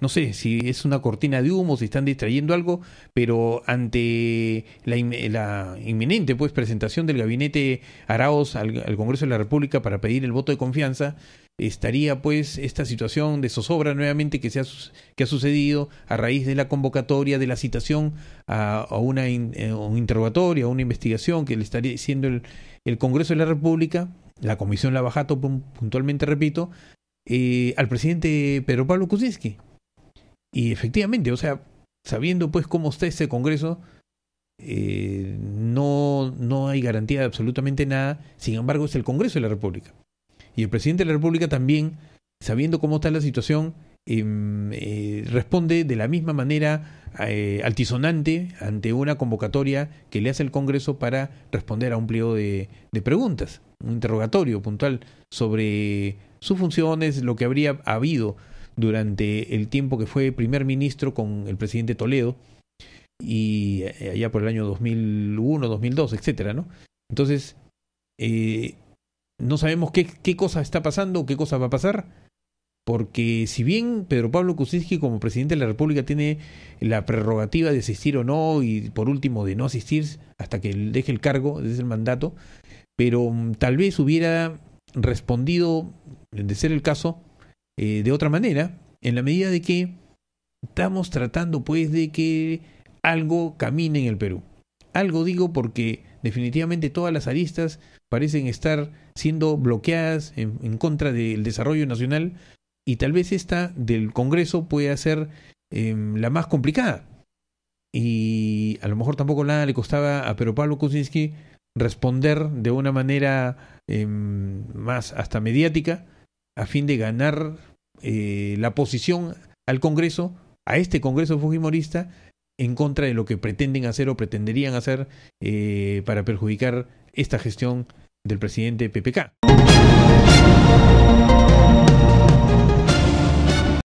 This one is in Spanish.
no sé si es una cortina de humo, si están distrayendo algo, pero ante la, inminente pues presentación del gabinete Araos al, Congreso de la República para pedir el voto de confianza, estaría pues esta situación de zozobra nuevamente que, se ha, que ha sucedido a raíz de la convocatoria, de la citación a, una interrogatoria, eh, a un interrogatorio, a una investigación que le estaría diciendo el, Congreso de la República, la Comisión Lavajato puntualmente, repito, eh, al presidente Pedro Pablo Kuczynski. Y efectivamente, o sea, sabiendo pues cómo está este Congreso, eh, no, no hay garantía de absolutamente nada. Sin embargo, es el Congreso de la República. Y el presidente de la República también, sabiendo cómo está la situación, em, eh, responde de la misma manera eh, altisonante ante una convocatoria que le hace el Congreso para responder a un pliego de, de preguntas, un interrogatorio puntual sobre sus funciones, lo que habría habido durante el tiempo que fue primer ministro con el presidente Toledo y eh, allá por el año 2001, 2002, etcétera, ¿no? Entonces, eh, no sabemos qué, cosa está pasando, qué cosa va a pasar, porque si bien Pedro Pablo Kuczynski como presidente de la República tiene la prerrogativa de asistir o no y por último de no asistir hasta que deje el cargo, desde el mandato, pero mm, tal vez hubiera respondido, de ser el caso, eh, de otra manera, en la medida de que estamos tratando pues de que algo camine en el Perú. Algo digo porque definitivamente todas las aristas parecen estar siendo bloqueadas en, contra del desarrollo nacional y tal vez esta del Congreso pueda ser em, la más complicada. Y a lo mejor tampoco nada le costaba a Pero Pablo Kuczynski responder de una manera em, más hasta mediática a fin de ganar eh, la posición al Congreso, a este Congreso Fujimorista, en contra de lo que pretenden hacer o pretenderían hacer eh, para perjudicar esta gestión del presidente PPK.